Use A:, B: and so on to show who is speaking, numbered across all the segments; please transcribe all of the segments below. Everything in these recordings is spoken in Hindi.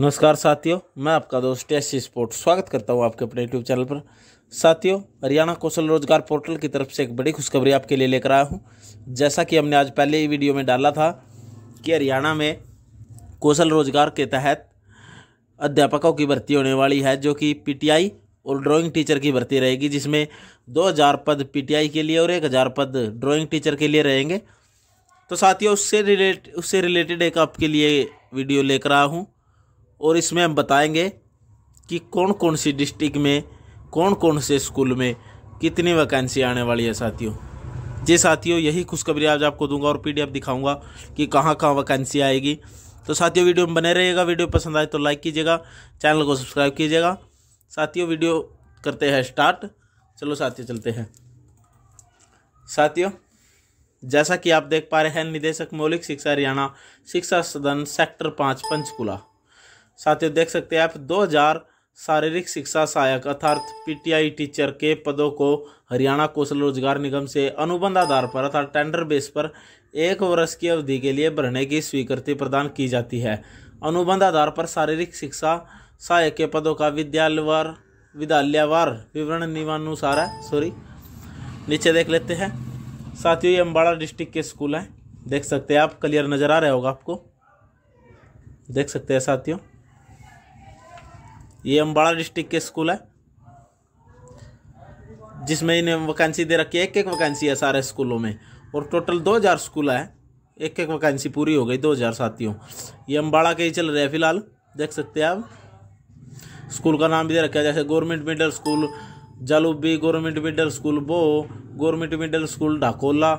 A: नमस्कार साथियों मैं आपका दोस्त एस स्पोर्ट स्वागत करता हूं आपके अपने यूट्यूब चैनल पर साथियों हरियाणा कौशल रोजगार पोर्टल की तरफ से एक बड़ी खुशखबरी आपके लिए लेकर आया हूं जैसा कि हमने आज पहले ही वीडियो में डाला था कि हरियाणा में कौशल रोजगार के तहत अध्यापकों की भर्ती होने वाली है जो कि पी और ड्राॅइंग टीचर की भर्ती रहेगी जिसमें दो पद पी के लिए और एक पद ड्राॅइंग टीचर के लिए रहेंगे तो साथियों उससे रिलेट उससे रिलेटेड एक आपके लिए वीडियो लेकर आया हूँ और इसमें हम बताएंगे कि कौन कौन सी डिस्ट्रिक्ट में कौन कौन से स्कूल में कितनी वैकेंसी आने वाली है साथियों जी साथियों यही खुशखबरी आज आपको दूंगा और पीडीएफ दिखाऊंगा कि कहाँ कहाँ वैकेंसी आएगी तो साथियों वीडियो में बने रहिएगा वीडियो पसंद आए तो लाइक कीजिएगा चैनल को सब्सक्राइब कीजिएगा साथियों वीडियो करते हैं स्टार्ट चलो साथियों चलते हैं साथियों जैसा कि आप देख पा रहे हैं निदेशक मौलिक शिक्षा हरियाणा शिक्षा सदन सेक्टर पाँच पंचकूला साथियों देख सकते हैं आप 2000 शारीरिक शिक्षा सहायक अर्थात पीटीआई टीचर के पदों को हरियाणा कौशल रोजगार निगम से अनुबंध आधार पर अर्थात टेंडर बेस पर एक वर्ष की अवधि के लिए भरने की स्वीकृति प्रदान की जाती है अनुबंध आधार पर शारीरिक शिक्षा सहायक के पदों का विद्यालयवार विद्यालयवार विवरण नियमानुसार है सॉरी नीचे देख लेते हैं साथियों ये अम्बाड़ा डिस्ट्रिक्ट के स्कूल हैं देख सकते हैं आप क्लियर नज़र आ रहा होगा आपको देख सकते हैं साथियों ये अम्बाड़ा डिस्ट्रिक्ट के स्कूल है जिसमें इन्हें वैकेंसी दे रखी है एक एक वैकेंसी है सारे स्कूलों में और टोटल दो हज़ार स्कूल है एक एक वैकेंसी पूरी हो गई दो हज़ार साथियों ये अम्बाड़ा के ही चल रहे हैं फिलहाल देख सकते हैं आप स्कूल का नाम भी दे रखा है जैसे government middle school Jalubi government middle school बो गवर्नमेंट मिडल स्कूल ढाकोला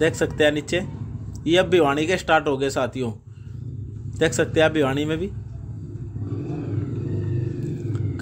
A: देख सकते हैं नीचे ये अब भिवाणी के स्टार्ट हो गए साथियों देख सकते हैं आप भिवाणी में भी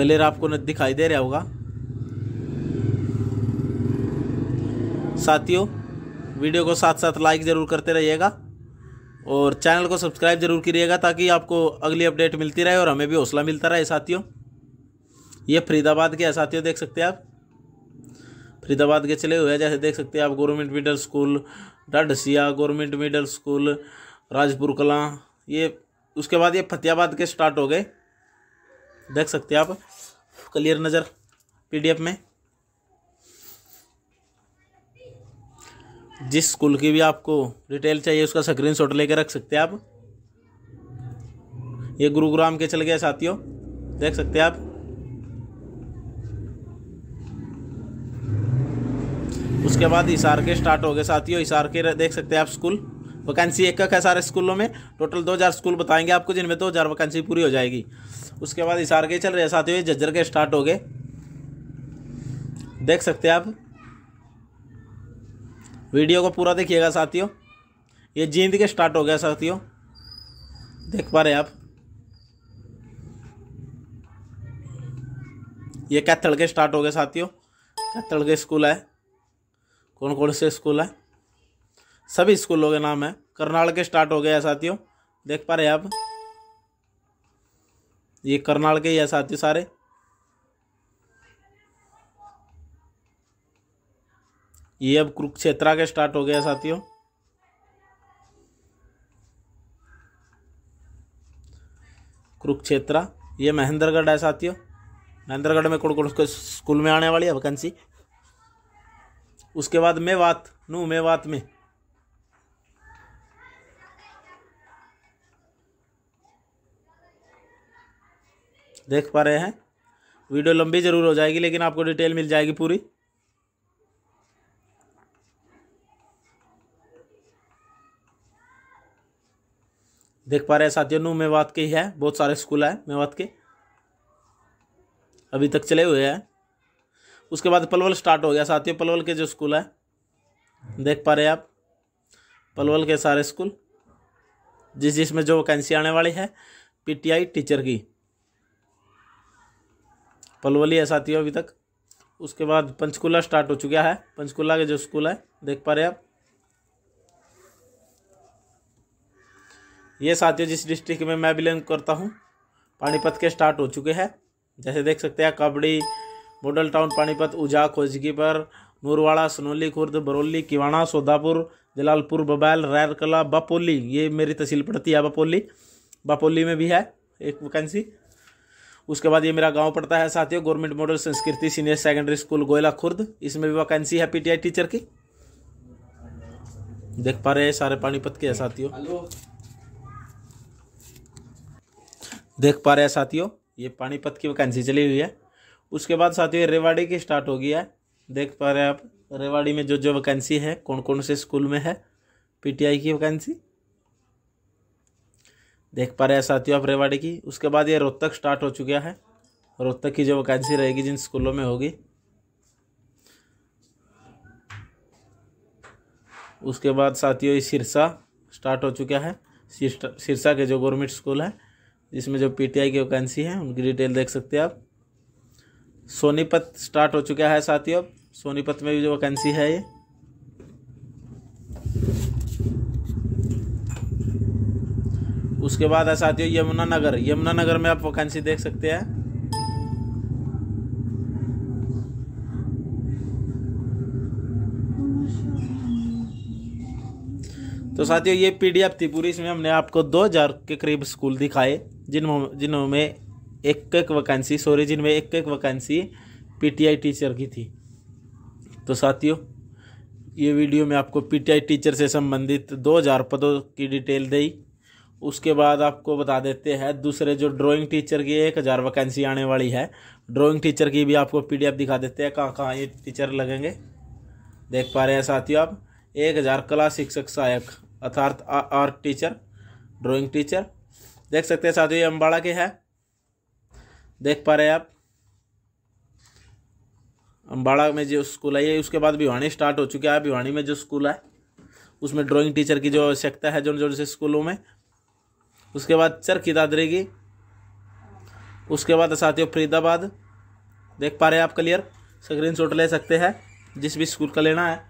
A: कलर आपको न दिखाई दे रहा होगा साथियों वीडियो को साथ साथ लाइक ज़रूर करते रहिएगा और चैनल को सब्सक्राइब ज़रूर करिएगा ताकि आपको अगली अपडेट मिलती रहे और हमें भी हौसला मिलता रहे साथियों ये फरीदाबाद के है साथियों देख सकते हैं आप फरीदाबाद के चले हुए जैसे देख सकते हैं आप government middle school Dadhsiya government middle school Rajpur Kalan ये उसके बाद ये फतेहाबाद के स्टार्ट हो गए देख सकते हैं आप क्लियर नज़र पीडीएफ में जिस स्कूल की भी आपको डिटेल चाहिए उसका स्क्रीन शॉट लेकर रख सकते हैं आप ये गुरुग्राम के चल गए साथियों देख सकते हैं आप उसके बाद इशार के स्टार्ट हो गए साथियों इशार के देख सकते हैं आप स्कूल वैकेंसी एक एक है सारे स्कूलों में टोटल दो हजार स्कूल बताएंगे आपको जिनमें दो हजार वैकेंसी पूरी हो जाएगी उसके बाद इशार के चल रहे साथियों जज्जर के स्टार्ट हो गए देख सकते हैं आप वीडियो को पूरा देखिएगा साथियों ये जींद के स्टार्ट हो गया साथियों देख पा रहे आप ये कैथल के स्टार्ट हो गए साथियों कैथल के स्कूल है कौन कौन से स्कूल है सभी स्कूलों के नाम है करनाल के स्टार्ट हो गया है साथियों देख पा रहे हैं आप ये करनाल के ही है साथियों सारे ये अब कुरुक्षेत्रा के स्टार्ट हो गया साथियों कुरुक्षेत्रा ये महेंद्रगढ़ है साथियों महेंद्रगढ़ में कौन कौन स्कूल में आने वाली है वैकेंसी उसके बाद मेवात नू मेवात में देख पा रहे हैं वीडियो लंबी ज़रूर हो जाएगी लेकिन आपको डिटेल मिल जाएगी पूरी देख पा रहे हैं साथियों नू मेवात के ही है बहुत सारे स्कूल है मेवात के अभी तक चले हुए हैं उसके बाद पलवल स्टार्ट हो गया साथियों पलवल के जो स्कूल है देख पा रहे हैं आप पलवल के सारे स्कूल जिस जिसमें जो वैकेंसी आने वाली है पीटीआई टीचर की पलवली है साथियों अभी तक उसके बाद पंचकूला स्टार्ट हो चुका है पंचकूला के जो स्कूल है देख पा रहे आप ये साथियों जिस डिस्ट्रिक्ट में मैं बिलोंग करता हूँ पानीपत के स्टार्ट हो चुके हैं जैसे देख सकते हैं कबड़ी मॉडल टाउन पानीपत उजा खोजगी पर नूरवाड़ा सनोली खुर्द बरौली किवाड़ा सोदापुर जलालपुर बबैल रैरकला बापोली ये मेरी तहसील पड़ती है बापोली बापोली में भी है एक वैकेंसी उसके बाद ये मेरा गांव पड़ता है साथियों government model Sanskriti senior secondary school Goyla Khurd इसमें भी वैकेंसी है पीटीआई टीचर की देख पा रहे हैं सारे पानीपत के साथियों देख पा रहे हैं साथियों ये पानीपत की वैकेंसी चली हुई है उसके बाद साथियों रेवाड़ी की स्टार्ट हो गया है देख पा रहे हैं आप रेवाड़ी में जो जो वैकेंसी है कौन कौन से स्कूल में है पीटीआई की वैकेंसी देख पा रहे हैं साथियों आप रेवाड़ी की उसके बाद ये रोहतक स्टार्ट हो चुका है रोहतक की जो वैकेंसी रहेगी जिन स्कूलों में होगी उसके बाद साथियों ये सिरसा स्टार्ट हो चुका है सिरसा के जो गवर्नमेंट स्कूल है जिसमें जो पीटीआई की वैकेंसी है उनकी डिटेल देख सकते हैं आप सोनीपत स्टार्ट हो चुका है साथियों अब सोनीपत में भी जो वैकेंसी है ये उसके बाद है साथियों यमुनानगर यमुनानगर में आप वैकेंसी देख सकते हैं तो साथियों ये पीडीएफ थी पूरी इसमें हमने आपको दो हजार के करीब स्कूल दिखाए जिन जिनमें एक एक वैकेंसी सॉरी जिनमें एक एक वैकेंसी पीटीआई टीचर की थी तो साथियों ये वीडियो में आपको पीटीआई टीचर से संबंधित 2000 पदों की डिटेल दी उसके बाद आपको बता देते हैं दूसरे जो ड्राइंग टीचर की एक हज़ार वैकेंसी आने वाली है ड्राइंग टीचर की भी आपको पीडीएफ दिखा देते हैं कहाँ कहाँ ये टीचर लगेंगे देख पा रहे हैं साथियों आप एक हज़ार कला शिक्षक सहायक अर्थात आर्ट टीचर ड्राइंग टीचर देख सकते हैं साथियों ये अम्बाड़ा के है देख पा रहे हैं आप अम्बाड़ा में जो स्कूल है ये उसके बाद भिवानी स्टार्ट हो चुका है भिवानी में जो स्कूल है उसमें ड्राइंग टीचर की जो आवश्यकता है जो जो जैसे स्कूलों में उसके बाद चरखी दादरेगी उसके बाद साथियों फरीदाबाद देख पा रहे हैं आप क्लियर स्क्रीन शॉट ले सकते हैं जिस भी स्कूल का लेना है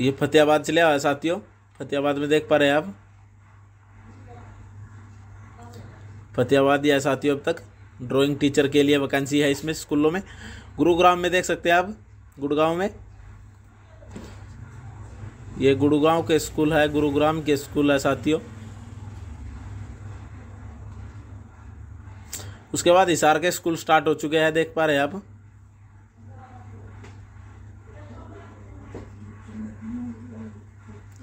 A: ये फतेहाबाद चले आया साथियों फतेहाबाद में देख पा रहे हैं आप फतेहाबाद या साथियों अब तक ड्राइंग टीचर के लिए वैकेंसी है इसमें स्कूलों में गुरुग्राम में देख सकते हैं आप गुड़गांव में ये गुड़गांव के स्कूल है गुरुग्राम के स्कूल है साथियों उसके बाद हिसार के स्कूल स्टार्ट हो चुके हैं देख पा रहे हैं आप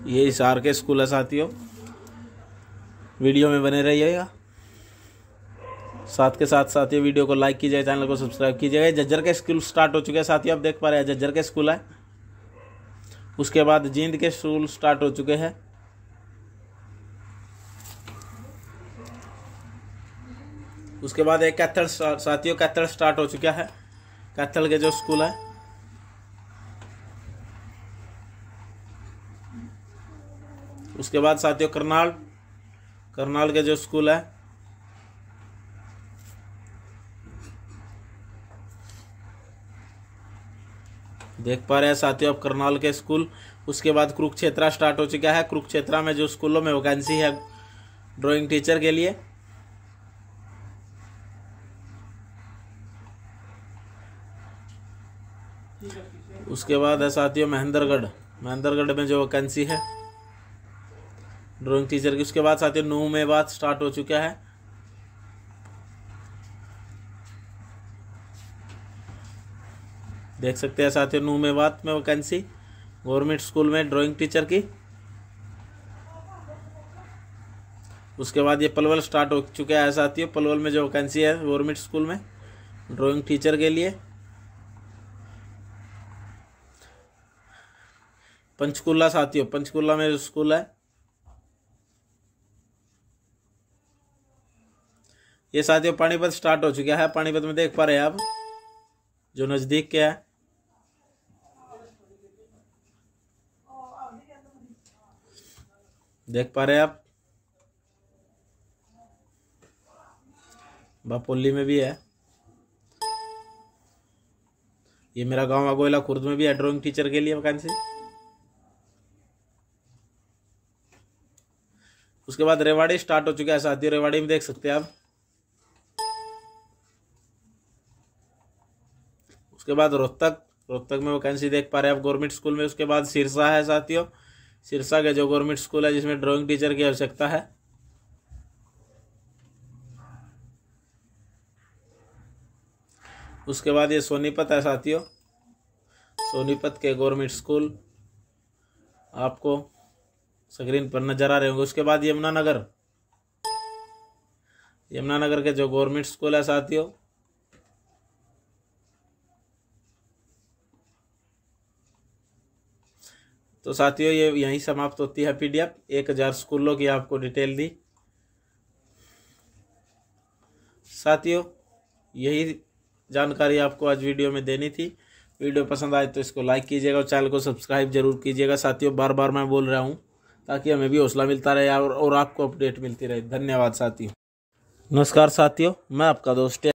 A: ये हिसार के स्कूल है साथियों वीडियो में बने रहिएगा साथ के साथ साथियों वीडियो को लाइक कीजिए चैनल को सब्सक्राइब कीजिएगा जज्जर के स्कूल स्टार्ट हो चुके हैं साथियों आप देख पा रहे हैं जज्जर के स्कूल है उसके बाद जींद के स्कूल स्टार्ट हो चुके हैं उसके बाद एक कैथल साथियों कैथल स्टार्ट हो चुका है कैथल के जो स्कूल है उसके बाद साथियों करनाल करनाल के जो स्कूल है देख पा रहे हैं साथियों अब करनाल के स्कूल उसके बाद कुरुक्षेत्रा स्टार्ट हो चुका है कुरुक्षेत्रा में जो स्कूलों में वैकेंसी है ड्राइंग टीचर के लिए उसके बाद है साथियों महेंद्रगढ़ महेंद्रगढ़ में जो वैकेंसी है ड्राइंग टीचर की उसके बाद साथियों नौ में बाद स्टार्ट हो चुका है देख सकते हैं साथियों नू में बात में वैकेंसी गवर्नमेंट स्कूल में ड्राइंग टीचर की उसके बाद ये पलवल स्टार्ट हो चुका है साथियों पलवल में जो वैकेंसी है गवर्नमेंट स्कूल में ड्राइंग टीचर के लिए पंचकुला साथियों पंचकूला में स्कूल है ये साथियों पानीपत स्टार्ट हो चुका है पानीपत में देख पा रहे हैं आप जो नज़दीक के है देख पा रहे हैं आप बापोली में भी है ये मेरा गांव अगोला खुर्द में भी है ड्राइंग टीचर के लिए वैकेंसी उसके बाद रेवाड़ी स्टार्ट हो चुका है साथियों रेवाड़ी में देख सकते हैं आप उसके बाद रोहतक रोहतक में वैकेंसी देख पा रहे हैं आप गवर्नमेंट स्कूल में उसके बाद सिरसा है साथियों सिरसा के जो गवर्नमेंट स्कूल है जिसमें ड्राइंग टीचर की आवश्यकता है उसके बाद ये सोनीपत है साथियों सोनीपत के गवर्नमेंट स्कूल आपको स्क्रीन पर नजर आ रहे होंगे उसके बाद यमुनानगर यमुनानगर के जो गवर्नमेंट स्कूल है साथियों तो साथियों ये यहीं समाप्त होती है पीडीएफ एक हज़ार स्कूलों की आपको डिटेल दी साथियों यही जानकारी आपको आज वीडियो में देनी थी वीडियो पसंद आए तो इसको लाइक कीजिएगा और चैनल को सब्सक्राइब जरूर कीजिएगा साथियों बार बार मैं बोल रहा हूँ ताकि हमें भी हौसला मिलता रहे और, और आपको अपडेट मिलती रहे धन्यवाद साथियों नमस्कार साथियों मैं आपका दोस्त